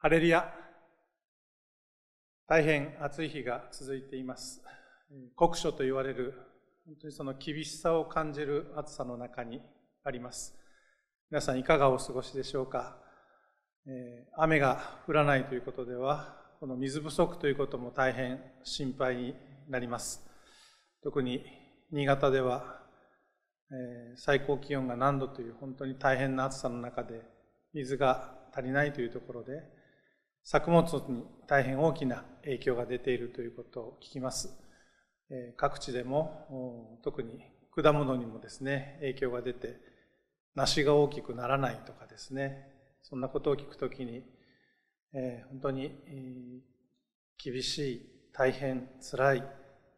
ハレリア。大変暑い日が続いています。酷暑と言われる、本当にその厳しさを感じる暑さの中にあります。皆さんいかがお過ごしでしょうか、えー、雨が降らないということでは、この水不足ということも大変心配になります。特に新潟では、えー、最高気温が何度という本当に大変な暑さの中で水が足りないというところで作物に大変大きな影響が出ているということを聞きます。各地でも特に果物にもですね影響が出て梨が大きくならないとかですねそんなことを聞くときに、えー、本当に、厳しい大変つらい、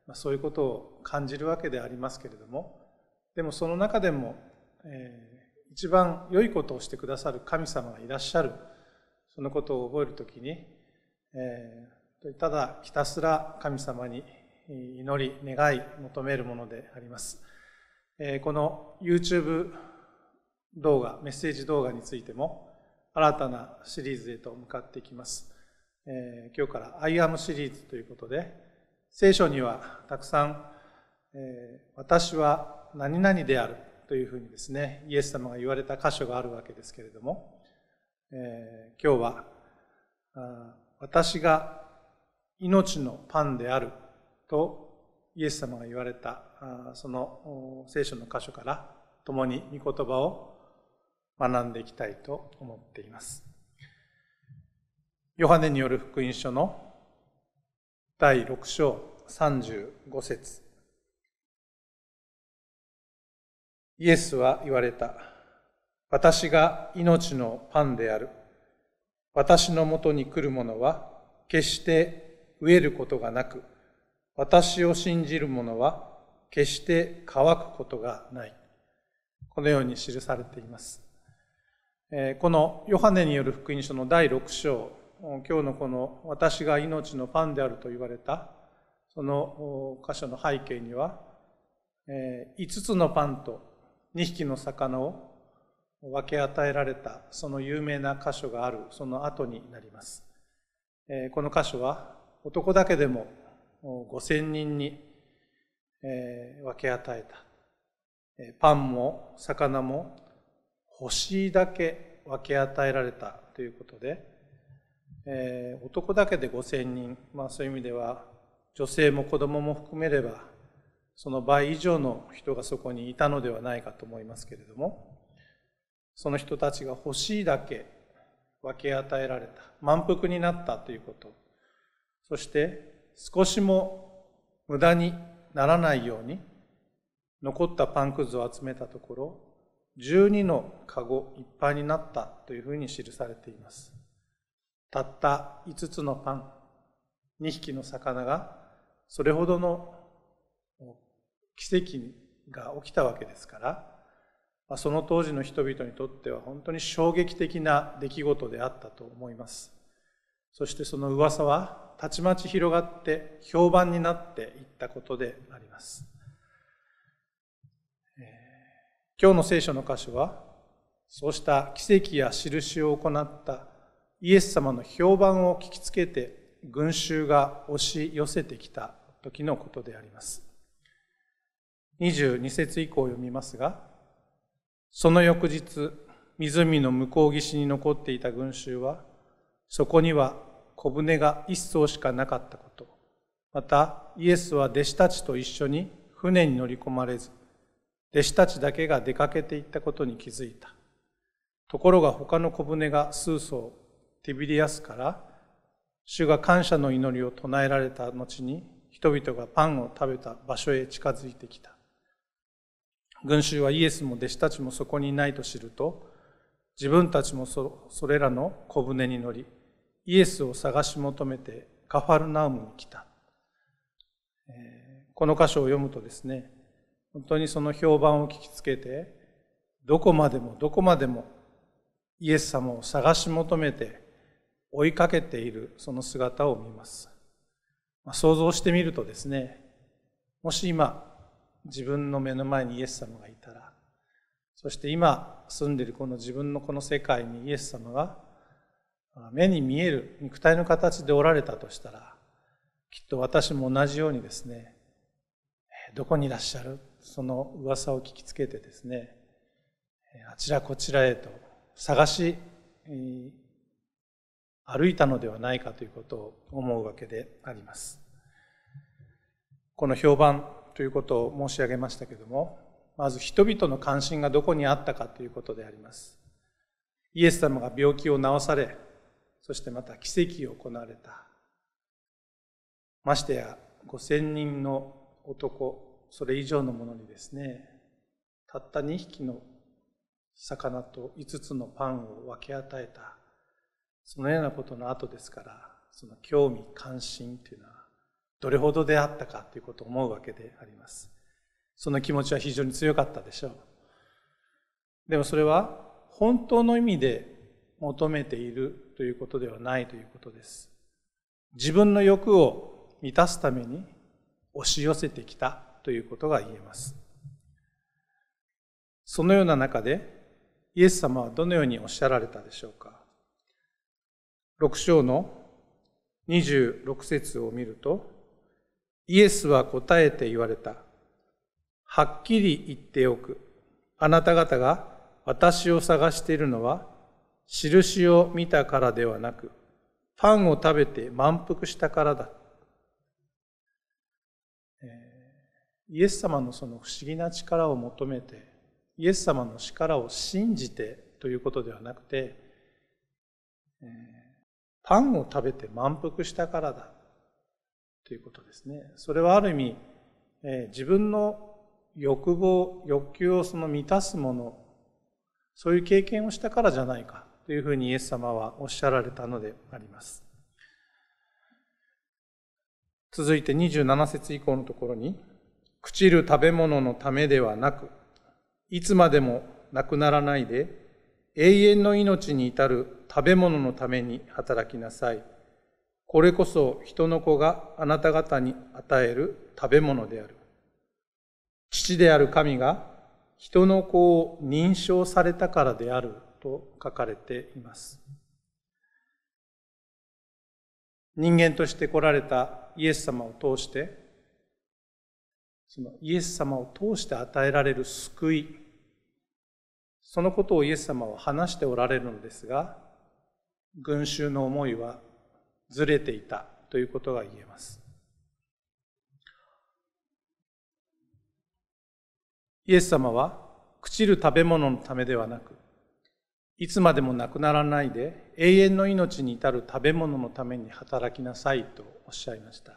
まあ、そういうことを感じるわけでありますけれどもでもその中でも、えー、一番良いことをしてくださる神様がいらっしゃるそのことを覚えるときに、えー、ただひたすら神様に祈り、願い、求めるものであります。この YouTube 動画、メッセージ動画についても新たなシリーズへと向かっていきます。今日から「I am」シリーズということで聖書にはたくさん「私は何々である」というふうにですねイエス様が言われた箇所があるわけですけれども今日は「私が命のパンである」とイエス様が言われたその聖書の箇所から共に御言葉を学んでいきたいと思っています。ヨハネによる福音書の第6章35節イエスは言われた。私が命のパンである。私のもとに来る者は決して飢えることがなく、私を信じる者は決して乾くことがない。このように記されています。このヨハネによる福音書の第6章、今日のこの私が命のパンであると言われた、その箇所の背景には、5つのパンと2匹の魚を分け与えられた、その有名な箇所がある、その後になります。この箇所は、男だけでも五千人に分け与えた。パンも魚も欲しいだけ分け与えられたということで、男だけで5000人、まあ、そういう意味では女性も子供も含めればその倍以上の人がそこにいたのではないかと思いますけれどもその人たちが欲しいだけ分け与えられた満腹になったということそして少しも無駄にならないように残ったパンくずを集めたところ12のカゴいっぱいになったというふうに記されていますたった5つのパン2匹の魚がそれほどの奇跡が起きたわけですからその当時の人々にとっては本当に衝撃的な出来事であったと思いますそしてその噂はたちまち広がって評判になっていったことであります。今日の聖書の箇所は、そうした奇跡や印を行ったイエス様の評判を聞きつけて群衆が押し寄せてきた時のことであります。22節以降を読みますが、その翌日、湖の向こう岸に残っていた群衆は、そこには小舟が一艘しかなかったことまたイエスは弟子たちと一緒に船に乗り込まれず弟子たちだけが出かけていったことに気づいたところが他の小舟が数艘手ビリアスから主が感謝の祈りを唱えられた後に人々がパンを食べた場所へ近づいてきた群衆はイエスも弟子たちもそこにいないと知ると自分たちもそれらの小舟に乗りイエスを探し求めてカファルナウムに来た。この箇所を読むとですね、本当にその評判を聞きつけて、どこまでもどこまでもイエス様を探し求めて追いかけているその姿を見ます。ま想像してみるとですね、もし今自分の目の前にイエス様がいたら、そして今住んでいるこの自分のこの世界にイエス様が目に見える肉体の形でおられたとしたらきっと私も同じようにですねどこにいらっしゃるその噂を聞きつけてですねあちらこちらへと探し歩いたのではないかということを思うわけであります。この評判ということを申し上げましたけどもまず人々の関心がどこにあったかということであります。イエス様が病気を治されそしてまた奇跡を行われた。ましてや、五千人の男、それ以上のものにですね、たった2匹の魚と5つのパンを分け与えた、そのようなことの後ですから、その興味関心というのは、どれほどであったかということを思うわけであります。その気持ちは非常に強かったでしょう。でもそれは、本当の意味で求めているということではないということです。自分の欲を満たすために押し寄せてきたということが言えます。そのような中で、イエス様はどのようにおっしゃられたでしょうか。6章の26節を見ると、イエスは答えて言われた。はっきり言っておく。あなた方が私を探しているのは印を見たからではなく、パンを食べて満腹したからだ。イエス様のその不思議な力を求めて、イエス様の力を信じてということではなくて、パンを食べて満腹したからだということですね。それはある意味、自分の欲望、欲求をその満たすもの、そういう経験をしたからじゃないかというふうにイエス様はおっしゃられたのであります。続いて27節以降のところに、朽ちる食べ物のためではなく、いつまでもなくならないで、永遠の命に至る食べ物のために働きなさい。これこそ人の子があなた方に与える食べ物である。父である神が人の子を認証されたからであると書かれています。人間として来られたイエス様を通して、そのイエス様を通して与えられる救い、そのことをイエス様は話しておられるのですが、群衆の思いはずれていたということが言えます。イエス様は朽ちる食べ物のためではなく、いつまでも亡くならないで永遠の命に至る食べ物のために働きなさいとおっしゃいました。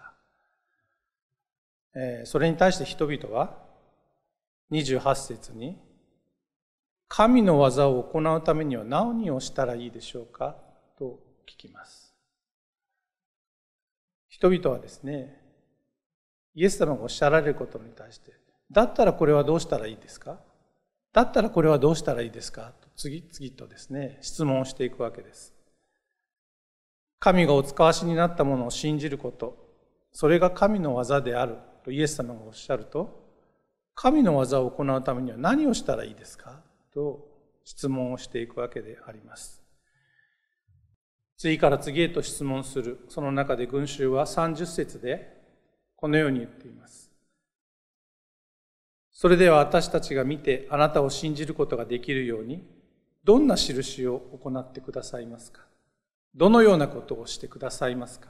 それに対して人々は28節に神の技を行うためには何をしたらいいでしょうかと聞きます。人々はですね、イエス様がおっしゃられることに対して、だったらこれはどうしたらいいですかだったらこれはどうしたらいいですか次々とですね質問をしていくわけです神がお使わしになったものを信じることそれが神の技であるとイエス様がおっしゃると神の技を行うためには何をしたらいいですかと質問をしていくわけであります次から次へと質問するその中で群衆は30節でこのように言っていますそれでは私たちが見てあなたを信じることができるようにどんな印を行ってくださいますかどのようなことをしてくださいますか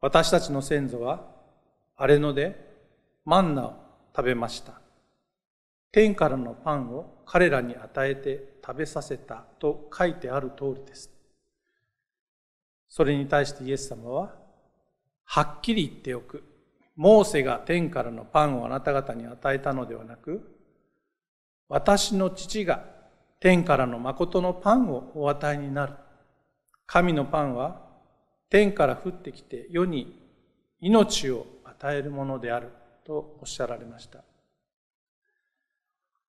私たちの先祖は荒れ野でマンナを食べました。天からのパンを彼らに与えて食べさせたと書いてある通りです。それに対してイエス様は、はっきり言っておく。モーセが天からのパンをあなた方に与えたのではなく、私の父が天からの誠のパンをお与えになる。神のパンは天から降ってきて世に命を与えるものであるとおっしゃられました。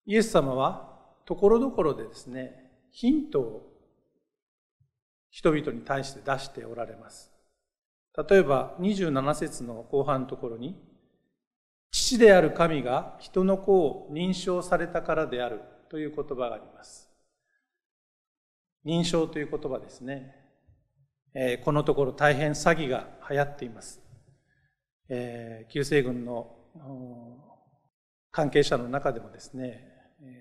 イエス様はところどころでですね、ヒントを人々に対して出しておられます。例えば27節の後半のところに父である神が人の子を認証されたからであるという言葉があります。認証という言葉ですね。えー、このところ大変詐欺が流行っています。えー、旧西軍の関係者の中でもですね、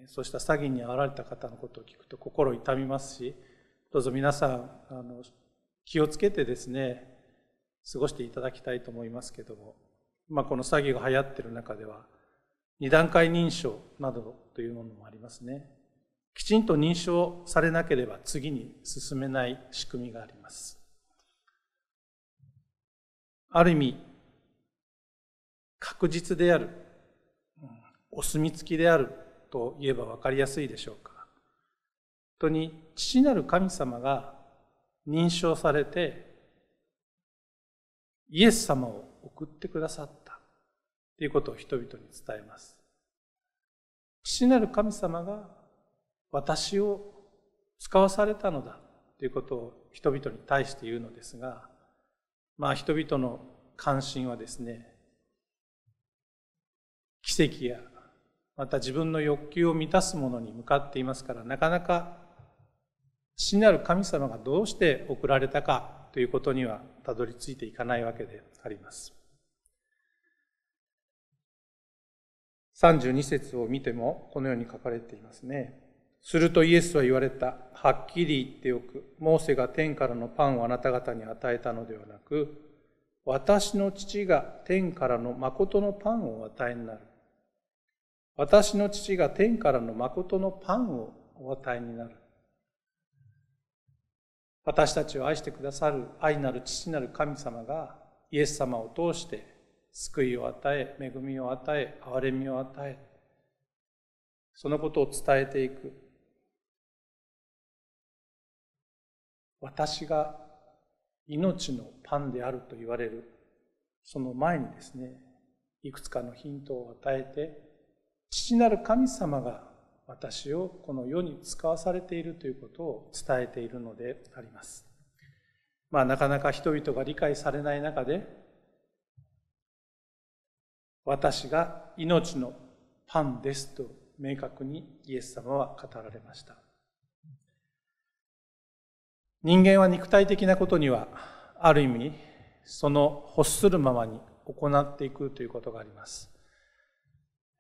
そうした詐欺に遭われた方のことを聞くと心痛みますし、どうぞ皆さん、あの気をつけてですね、過ごしていただきたいと思いますけども。まあ、この詐欺が流行ってる中では、二段階認証などというものもありますね。きちんと認証されなければ次に進めない仕組みがあります。ある意味、確実である、お墨付きであると言えば分かりやすいでしょうか。本当に父なる神様が認証されて、イエス様を送ってくださった。ということを人々に伝えます。父なる神様が私を使わされたのだということを人々に対して言うのですが、まあ人々の関心はですね、奇跡やまた自分の欲求を満たすものに向かっていますから、なかなか死なる神様がどうして送られたかということにはたどり着いていかないわけであります。32節を見てもこのように書かれていますね。するとイエスは言われた。はっきり言っておく。モーセが天からのパンをあなた方に与えたのではなく、私の父が天からの誠のパンをお与えになる。私の父が天からの誠のパンをお与えになる。私たちを愛してくださる愛なる父なる神様がイエス様を通して救いを与え、恵みを与え、憐れみを与え、そのことを伝えていく。私が命のパンであると言われる、その前にですね、いくつかのヒントを与えて、父なる神様が私をこの世に使わされているということを伝えているのであります。まあ、なかなか人々が理解されない中で、私が命のパンですと明確にイエス様は語られました。人間は肉体的なことにはある意味その欲するままに行っていくということがあります。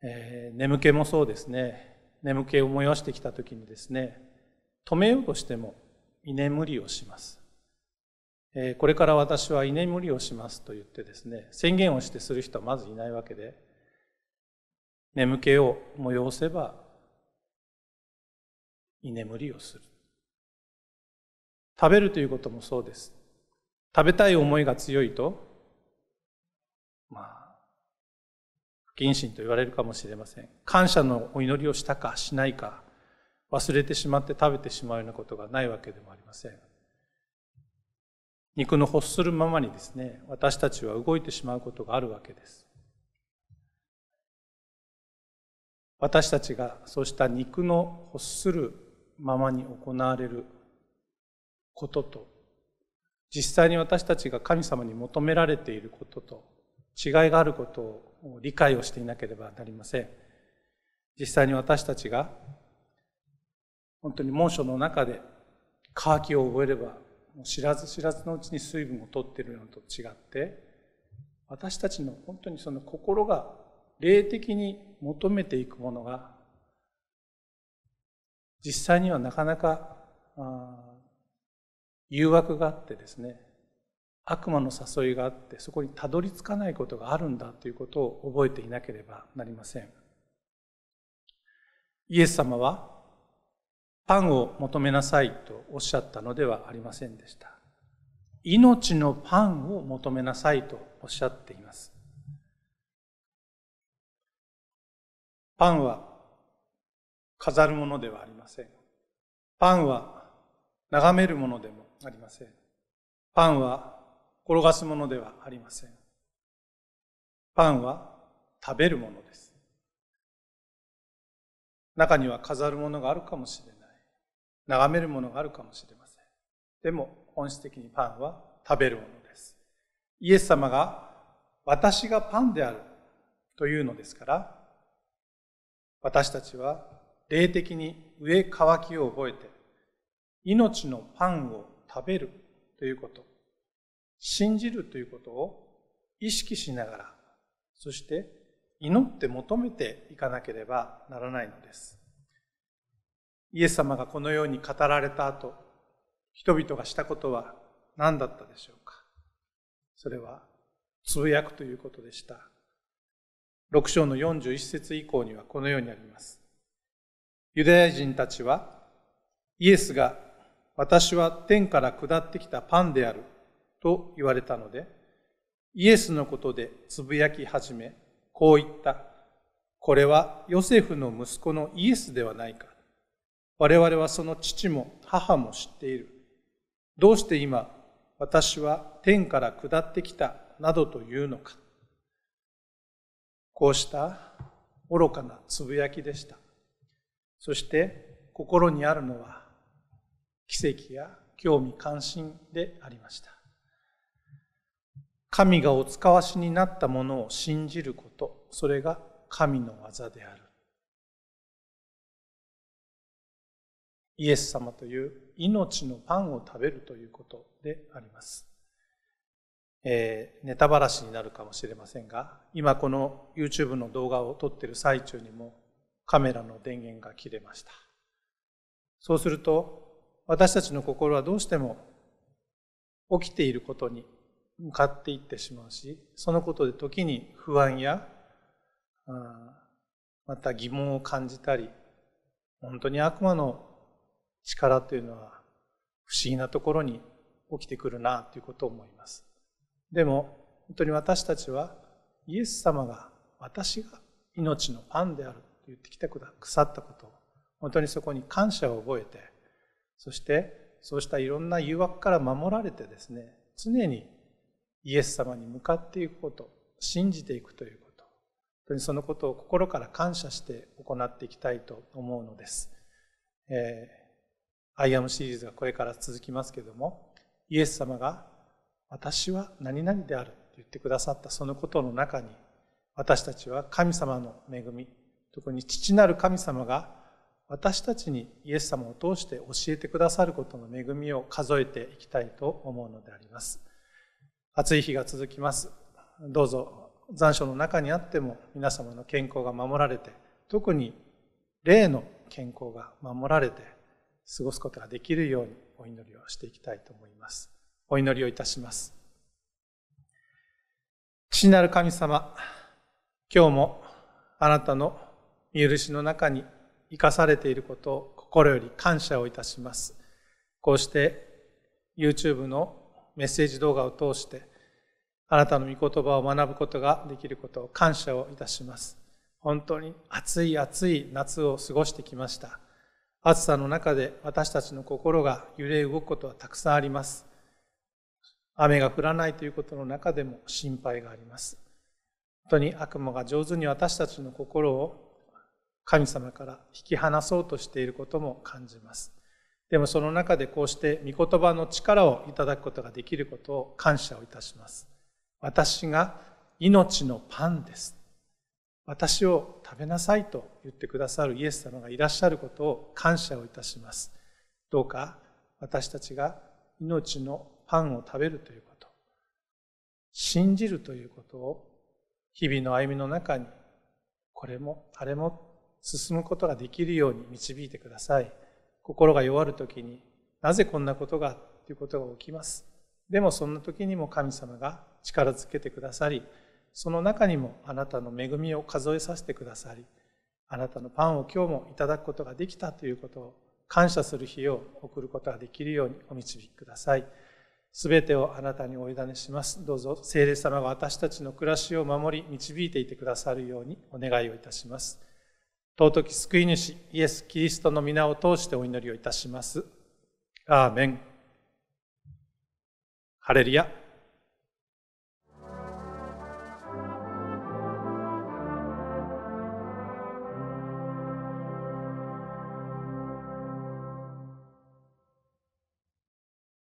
えー、眠気もそうですね眠気を催してきた時にですね止めようとしても居眠りをしますこれから私は居眠りをしますと言ってですね、宣言をしてする人はまずいないわけで、眠気を催せば、居眠りをする。食べるということもそうです。食べたい思いが強いと、まあ、不謹慎と言われるかもしれません。感謝のお祈りをしたかしないか、忘れてしまって食べてしまうようなことがないわけでもありません。肉の欲するままにですね、私たちは動いてしまうことがあるわけです。私たちがそうした肉の欲するままに行われることと、実際に私たちが神様に求められていることと違いがあることを理解をしていなければなりません。実際に私たちが本当に猛暑の中で渇きを覚えればもう知らず知らずのうちに水分を取ってるのと違って私たちの本当にその心が霊的に求めていくものが実際にはなかなか誘惑があってですね悪魔の誘いがあってそこにたどり着かないことがあるんだということを覚えていなければなりませんイエス様はパンを求めなさいとおっしゃったのではありませんでした。命のパンを求めなさいとおっしゃっています。パンは飾るものではありません。パンは眺めるものでもありません。パンは転がすものではありません。パンは食べるものです。中には飾るものがあるかもしれない。眺めるものがあるかもしれません。でも本質的にパンは食べるものです。イエス様が私がパンであるというのですから、私たちは霊的に植え乾きを覚えて、命のパンを食べるということ、信じるということを意識しながら、そして祈って求めていかなければならないのです。イエス様がこのように語られた後、人々がしたことは何だったでしょうかそれは、つぶやくということでした。6章の41節以降にはこのようにあります。ユダヤ人たちは、イエスが私は天から下ってきたパンであると言われたので、イエスのことでつぶやき始め、こう言った。これはヨセフの息子のイエスではないか。我々はその父も母も知っている。どうして今、私は天から下ってきたなどというのか。こうした愚かなつぶやきでした。そして心にあるのは奇跡や興味関心でありました。神がお使わしになったものを信じること、それが神の技である。イエス様という命のパンを食べるということであります。えー、ネタばらしになるかもしれませんが、今この YouTube の動画を撮ってる最中にもカメラの電源が切れました。そうすると、私たちの心はどうしても起きていることに向かっていってしまうし、そのことで時に不安や、また疑問を感じたり、本当に悪魔の力というのは不思議なところに起きてくるなということを思います。でも本当に私たちはイエス様が私が命のパンであると言ってきた腐ったことを本当にそこに感謝を覚えてそしてそうしたいろんな誘惑から守られてですね常にイエス様に向かっていくこと信じていくということ本当にそのことを心から感謝して行っていきたいと思うのです。えーアイアムシリーズがこれから続きますけども、イエス様が私は何々であると言ってくださったそのことの中に、私たちは神様の恵み、特に父なる神様が私たちにイエス様を通して教えてくださることの恵みを数えていきたいと思うのであります。暑い日が続きます。どうぞ残暑の中にあっても皆様の健康が守られて、特に霊の健康が守られて、過ごすことができるようにお祈りをしていきたいと思います。お祈りをいたします。父なる神様、今日もあなたの見許しの中に生かされていることを心より感謝をいたします。こうして YouTube のメッセージ動画を通してあなたの御言葉を学ぶことができることを感謝をいたします。本当に暑い暑い夏を過ごしてきました。暑さの中で私たちの心が揺れ動くことはたくさんあります。雨が降らないということの中でも心配があります。本当に悪魔が上手に私たちの心を神様から引き離そうとしていることも感じます。でもその中でこうして御言葉の力をいただくことができることを感謝をいたします。私が命のパンです。私を食べなさいと言ってくださるイエス様がいらっしゃることを感謝をいたします。どうか私たちが命のパンを食べるということ、信じるということを日々の歩みの中にこれもあれも進むことができるように導いてください。心が弱るときになぜこんなことがということが起きます。でもそんなときにも神様が力づけてくださり、その中にもあなたの恵みを数えさせてくださり、あなたのパンを今日もいただくことができたということを感謝する日を送ることができるようにお導きください。すべてをあなたにお委ねします。どうぞ聖霊様が私たちの暮らしを守り、導いていてくださるようにお願いをいたします。尊き救い主、イエス・キリストの皆を通してお祈りをいたします。アーメン。ハレルヤ。